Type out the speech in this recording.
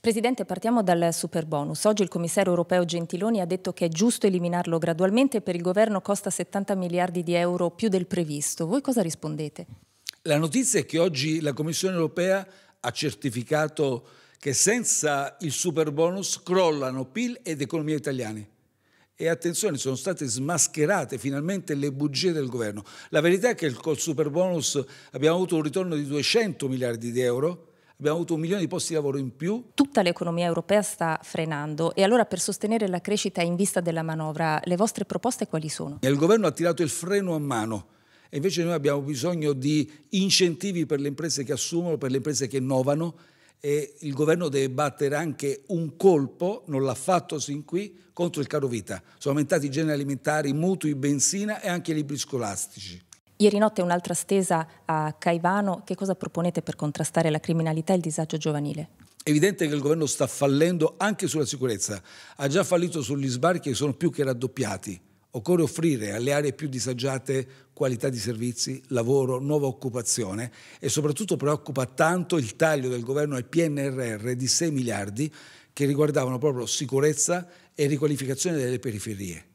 Presidente, partiamo dal super bonus. Oggi il commissario europeo Gentiloni ha detto che è giusto eliminarlo gradualmente, e per il governo costa 70 miliardi di euro più del previsto. Voi cosa rispondete? La notizia è che oggi la Commissione europea ha certificato che senza il super bonus crollano PIL ed economia italiane. E attenzione, sono state smascherate finalmente le bugie del governo. La verità è che col super bonus abbiamo avuto un ritorno di 200 miliardi di euro, abbiamo avuto un milione di posti di lavoro in più. Tutta l'economia europea sta frenando e allora per sostenere la crescita in vista della manovra le vostre proposte quali sono? Il governo ha tirato il freno a mano invece noi abbiamo bisogno di incentivi per le imprese che assumono, per le imprese che innovano e il governo deve battere anche un colpo, non l'ha fatto sin qui, contro il caro vita. Sono aumentati i generi alimentari, mutui, benzina e anche i libri scolastici. Ieri notte un'altra stesa a Caivano. Che cosa proponete per contrastare la criminalità e il disagio giovanile? È evidente che il governo sta fallendo anche sulla sicurezza. Ha già fallito sugli sbarchi che sono più che raddoppiati. Occorre offrire alle aree più disagiate qualità di servizi, lavoro, nuova occupazione e soprattutto preoccupa tanto il taglio del governo al PNRR di 6 miliardi che riguardavano proprio sicurezza e riqualificazione delle periferie.